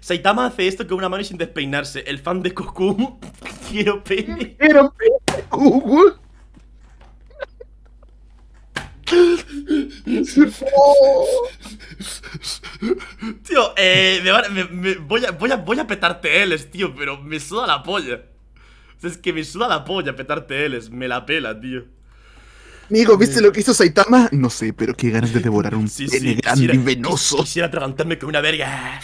Saitama hace esto con una mano y sin despeinarse. El fan de Cocoon. Quiero pene. Quiero pene. tío, eh, me, voy, a, voy, a, voy a petar TLs, tío, pero me suda la polla. es que me suda la polla petarte TLs, me la pela, tío. Amigo, ¿viste lo que hizo Saitama? No sé, pero qué ganas de devorar un sí, grande quisiera, y venoso. Quisiera atragantarme con una verga.